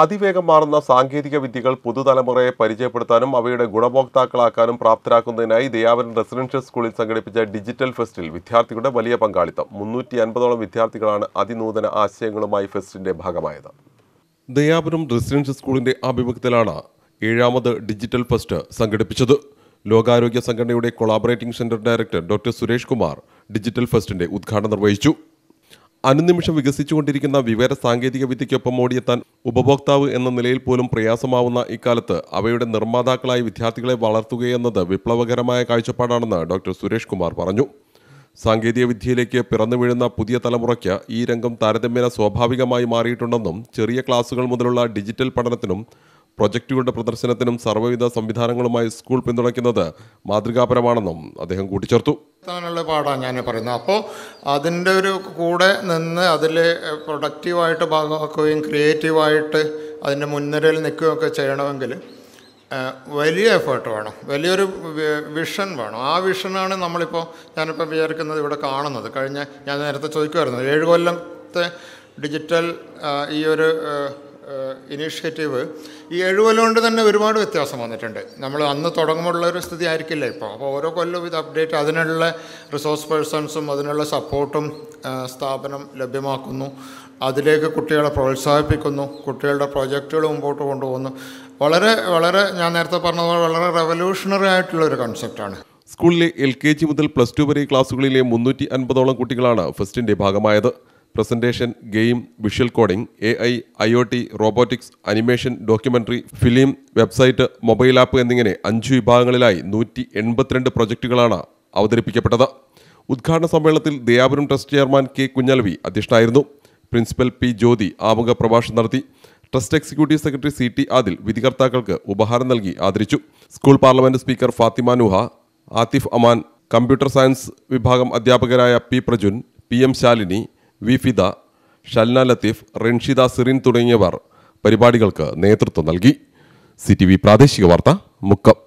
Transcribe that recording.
അതിവേഗം മാറുന്ന സാങ്കേതിക വിദ്യകൾ പുതുതലമുറയെ പരിചയപ്പെടുത്താനും അവയുടെ ഗുണഭോക്താക്കളാക്കാനും പ്രാപ്തരാക്കുന്നതിനായി ദയാവരൻ റെസിഡൻഷ്യൽ സ്കൂളിൽ സംഘടിപ്പിച്ച ഡിജിറ്റൽ ഫെസ്റ്റിൽ വിദ്യാർത്ഥികളുടെ വലിയ പങ്കാളിത്തം മുന്നൂറ്റി അൻപതോളം വിദ്യാർത്ഥികളാണ് അതിനൂതന ആശയങ്ങളുമായി ഫെസ്റ്റിന്റെ ഭാഗമായത് ദയാപുരം റെസിഡൻഷ്യൽ സ്കൂളിന്റെ ആഭിമുഖ്യത്തിലാണ് ഏഴാമത് ഡിജിറ്റൽ ഫെസ്റ്റ് സംഘടിപ്പിച്ചത് ലോകാരോഗ്യ സംഘടനയുടെ collaborating centre director doctor Suresh Kumar digital ഫെസ്റ്റിന്റെ ഉദ്ഘാടനം നിർവഹിച്ചു അനുനിമിഷം വികസിച്ചുകൊണ്ടിരിക്കുന്ന വിവര സാങ്കേതിക വിദ്യയ്ക്കൊപ്പം ഓടിയെത്താൻ ഉപഭോക്താവ് എന്ന നിലയിൽ പോലും പ്രയാസമാവുന്ന ഇക്കാലത്ത് അവയുടെ നിർമ്മാതാക്കളായി വിദ്യാർത്ഥികളെ വളർത്തുകയെന്നത് വിപ്ലവകരമായ കാഴ്ചപ്പാടാണെന്ന് ഡോക്ടർ സുരേഷ് കുമാർ പറഞ്ഞു സാങ്കേതിക വിദ്യയിലേക്ക് പിറന്നു വീഴുന്ന പുതിയ തലമുറയ്ക്ക് ഈ രംഗം താരതമ്യേന സ്വാഭാവികമായി മാറിയിട്ടുണ്ടെന്നും ചെറിയ ക്ലാസുകൾ മുതലുള്ള ഡിജിറ്റൽ പഠനത്തിനും പ്രൊജക്റ്റുകളുടെ പ്രദർശനത്തിനും സർവ്വവിധ സംവിധാനങ്ങളുമായി സ്കൂൾ പിന്തുണയ്ക്കുന്നത് മാതൃകാപരമാണെന്നും അദ്ദേഹം കൂട്ടിച്ചേർത്തു നിർത്താനുള്ള പാടാണ് ഞാൻ പറയുന്നത് അപ്പോൾ അതിൻ്റെ ഒരു കൂടെ നിന്ന് അതിൽ പ്രൊഡക്റ്റീവായിട്ട് ഭാഗമാക്കുകയും ക്രിയേറ്റീവായിട്ട് അതിൻ്റെ മുൻനിരയിൽ ഒക്കെ ചെയ്യണമെങ്കിൽ വലിയ എഫേർട്ട് വേണം വലിയൊരു വിഷൻ വേണം ആ വിഷനാണ് നമ്മളിപ്പോൾ ഞാനിപ്പോൾ വിചാരിക്കുന്നത് ഇവിടെ കാണുന്നത് കഴിഞ്ഞ ഞാൻ നേരത്തെ ചോദിക്കുമായിരുന്നു ഏഴ് കൊല്ലത്തെ ഡിജിറ്റൽ ഈ ഒരു ഇനീഷ്യേറ്റീവ് ഈ ഏഴ് കൊണ്ട് തന്നെ ഒരുപാട് വ്യത്യാസം വന്നിട്ടുണ്ട് നമ്മൾ അന്ന് തുടങ്ങുമ്പോഴുള്ള ഒരു സ്ഥിതി ആയിരിക്കില്ല ഇപ്പോൾ അപ്പോൾ ഓരോ കൊല്ലവും ഇത് അപ്ഡേറ്റ് അതിനുള്ള റിസോഴ്സ് പേഴ്സൺസും അതിനുള്ള സപ്പോർട്ടും സ്ഥാപനം ലഭ്യമാക്കുന്നു അതിലേക്ക് കുട്ടികളെ പ്രോത്സാഹിപ്പിക്കുന്നു കുട്ടികളുടെ പ്രോജക്റ്റുകൾ മുമ്പോട്ട് കൊണ്ടുപോകുന്നു വളരെ വളരെ ഞാൻ നേരത്തെ പറഞ്ഞതുപോലെ വളരെ റെവല്യൂഷണറി ആയിട്ടുള്ള ഒരു കൺസെപ്റ്റാണ് സ്കൂളിലെ എൽ കെ ജി മുതൽ പ്ലസ് ടു വരെ ക്ലാസ്സുകളിലെ മുന്നൂറ്റി അൻപതോളം കുട്ടികളാണ് ഫസ്റ്റിൻ്റെ ഭാഗമായത് presentation game visual coding A I I O T robotics animation documentary film website mobile app എന്നിങ്ങനെ അഞ്ച് വിഭാഗങ്ങളിലായി നൂറ്റി എൺപത്തിരണ്ട് പ്രൊജക്റ്റുകളാണ് അവതരിപ്പിക്കപ്പെട്ടത് ഉദ്ഘാടന സമ്മേളനത്തിൽ Dayapuram trust chairman K Kunhalavi അധ്യക്ഷനായിരുന്നു പ്രിൻസിപ്പൽ പി ജ്യോതി ആമുഖ പ്രഭാഷണം നടത്തി trust executive secretary C T Adil വിധികർത്താക്കൾക്ക് ഉപഹാരം നൽകി ആദരിച്ചു school parliament speaker Fathima Nuha Atif Aman computer science വിഭാഗം അധ്യാപകരായ P Prajun P M Shalini V Fida Shalna Latheef Ranshida Sirin തുടങ്ങിയവർ പരിപാടികൾക്ക് നേതൃത്വം നൽകി സി ടി വി പ്രാദേശിക വാർത്ത മുക്കം